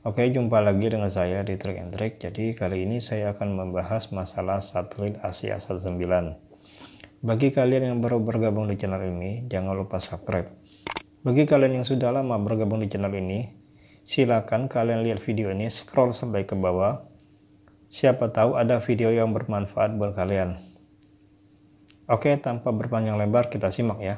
Oke, jumpa lagi dengan saya di Trek and Trek. Jadi, kali ini saya akan membahas masalah satelit Asia 19. Bagi kalian yang baru bergabung di channel ini, jangan lupa subscribe. Bagi kalian yang sudah lama bergabung di channel ini, silakan kalian lihat video ini, scroll sampai ke bawah. Siapa tahu ada video yang bermanfaat buat kalian. Oke, tanpa berpanjang lebar, kita simak ya.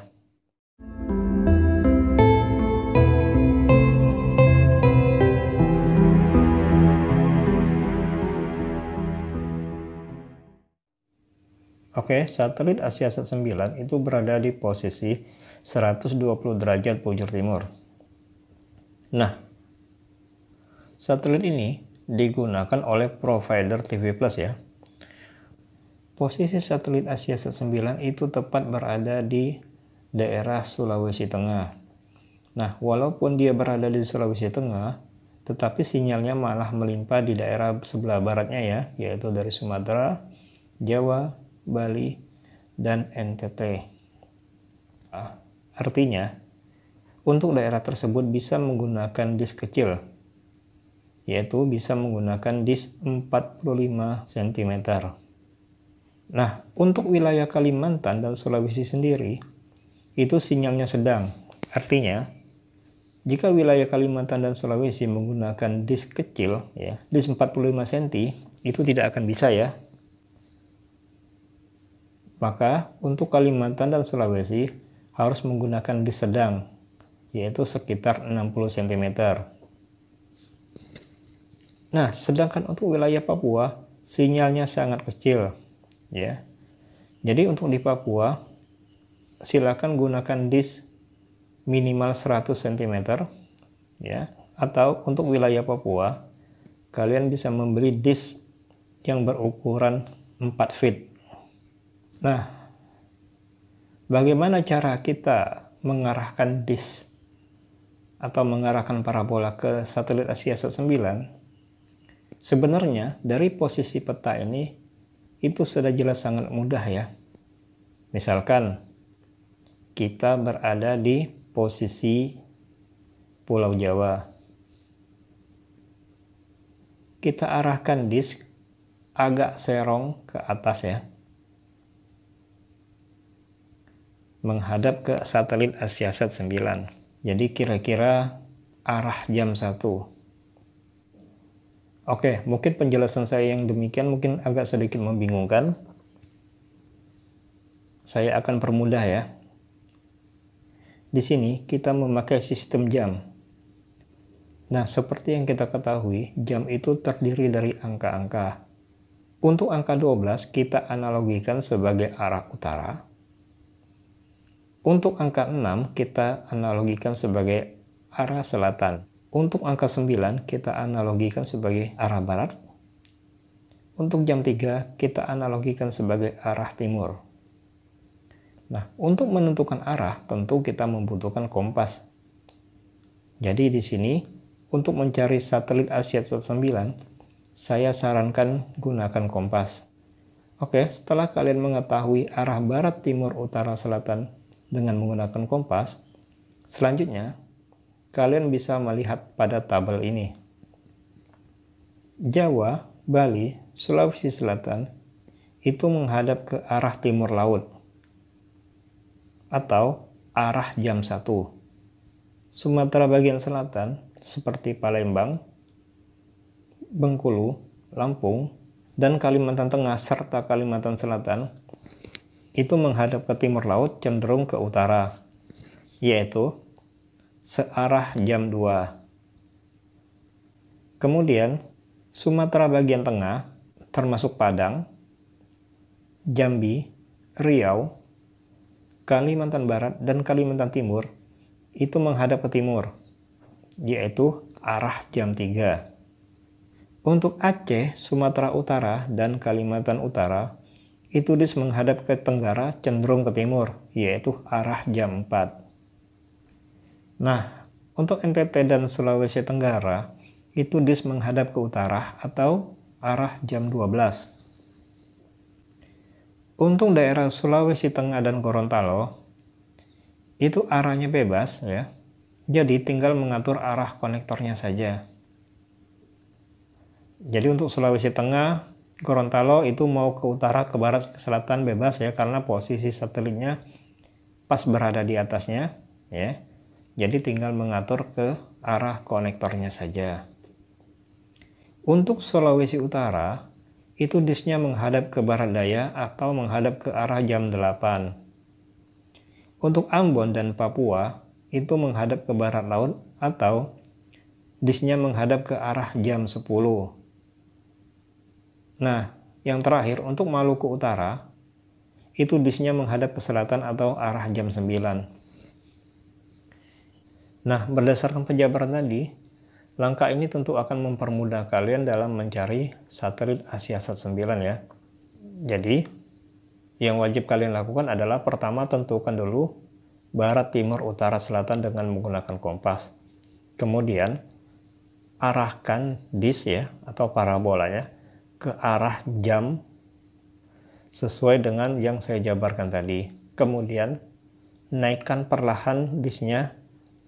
Oke, satelit Asia 9 itu berada di posisi 120 derajat bujur timur. Nah, satelit ini digunakan oleh provider TV Plus ya. Posisi satelit Asia 9 itu tepat berada di daerah Sulawesi Tengah. Nah, walaupun dia berada di Sulawesi Tengah, tetapi sinyalnya malah melimpah di daerah sebelah baratnya ya, yaitu dari Sumatera, Jawa, Bali, dan NTT. Artinya, untuk daerah tersebut bisa menggunakan disk kecil, yaitu bisa menggunakan disk 45 cm. Nah, untuk wilayah Kalimantan dan Sulawesi sendiri, itu sinyalnya sedang. Artinya, jika wilayah Kalimantan dan Sulawesi menggunakan disk kecil, ya, disk 45 cm, itu tidak akan bisa ya, maka untuk Kalimantan dan Sulawesi harus menggunakan di sedang, yaitu sekitar 60 cm. Nah, sedangkan untuk wilayah Papua, sinyalnya sangat kecil. ya. Jadi untuk di Papua, silakan gunakan disk minimal 100 cm. ya. Atau untuk wilayah Papua, kalian bisa membeli disk yang berukuran 4 feet Nah, bagaimana cara kita mengarahkan disk atau mengarahkan parabola ke satelit Asia 9? Sebenarnya dari posisi peta ini itu sudah jelas sangat mudah ya. Misalkan kita berada di posisi Pulau Jawa. Kita arahkan disk agak serong ke atas ya. menghadap ke satelit sat 9. Jadi kira-kira arah jam 1. Oke, mungkin penjelasan saya yang demikian mungkin agak sedikit membingungkan. Saya akan permudah ya. Di sini kita memakai sistem jam. Nah, seperti yang kita ketahui, jam itu terdiri dari angka-angka. Untuk angka 12 kita analogikan sebagai arah utara, untuk angka 6 kita analogikan sebagai arah selatan. Untuk angka 9 kita analogikan sebagai arah barat. Untuk jam 3 kita analogikan sebagai arah timur. Nah, untuk menentukan arah tentu kita membutuhkan kompas. Jadi di sini untuk mencari satelit Asia 9 saya sarankan gunakan kompas. Oke, setelah kalian mengetahui arah barat, timur, utara, selatan, dengan menggunakan kompas, selanjutnya kalian bisa melihat pada tabel ini. Jawa, Bali, Sulawesi Selatan itu menghadap ke arah timur laut atau arah jam 1. Sumatera bagian selatan seperti Palembang, Bengkulu, Lampung, dan Kalimantan Tengah serta Kalimantan Selatan itu menghadap ke timur laut cenderung ke utara, yaitu searah jam 2. Kemudian, Sumatera bagian tengah, termasuk Padang, Jambi, Riau, Kalimantan Barat, dan Kalimantan Timur, itu menghadap ke timur, yaitu arah jam 3. Untuk Aceh, Sumatera Utara, dan Kalimantan Utara, itu dis menghadap ke tenggara cenderung ke timur, yaitu arah jam 4. Nah, untuk NTT dan Sulawesi Tenggara, itu dis menghadap ke utara atau arah jam 12. Untung daerah Sulawesi Tengah dan Gorontalo itu arahnya bebas ya. Jadi tinggal mengatur arah konektornya saja. Jadi untuk Sulawesi Tengah Gorontalo itu mau ke utara, ke barat, ke selatan bebas ya karena posisi satelitnya pas berada di atasnya ya. Jadi tinggal mengatur ke arah konektornya saja. Untuk Sulawesi Utara itu disnya menghadap ke barat daya atau menghadap ke arah jam 8. Untuk Ambon dan Papua itu menghadap ke barat laut atau disnya menghadap ke arah jam 10 Nah, yang terakhir untuk Maluku Utara itu disnya menghadap ke selatan atau arah jam 9. Nah, berdasarkan penjabaran tadi, langkah ini tentu akan mempermudah kalian dalam mencari satelit Asiasat 9 ya. Jadi, yang wajib kalian lakukan adalah pertama tentukan dulu barat, timur, utara, selatan dengan menggunakan kompas. Kemudian, arahkan disk ya atau parabolanya ke arah jam sesuai dengan yang saya jabarkan tadi. Kemudian naikkan perlahan bisnya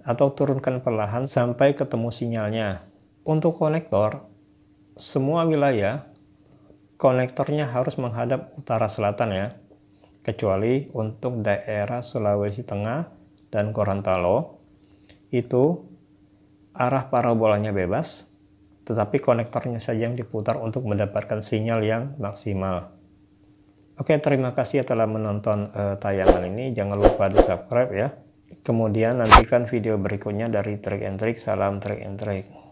atau turunkan perlahan sampai ketemu sinyalnya. Untuk konektor, semua wilayah konektornya harus menghadap utara selatan ya, kecuali untuk daerah Sulawesi Tengah dan Gorontalo. Itu arah parabolanya bebas, tetapi konektornya saja yang diputar untuk mendapatkan sinyal yang maksimal. Oke, terima kasih ya telah menonton uh, tayangan ini. Jangan lupa di subscribe ya. Kemudian nantikan video berikutnya dari Trick and Trick. Salam Trick and Trick.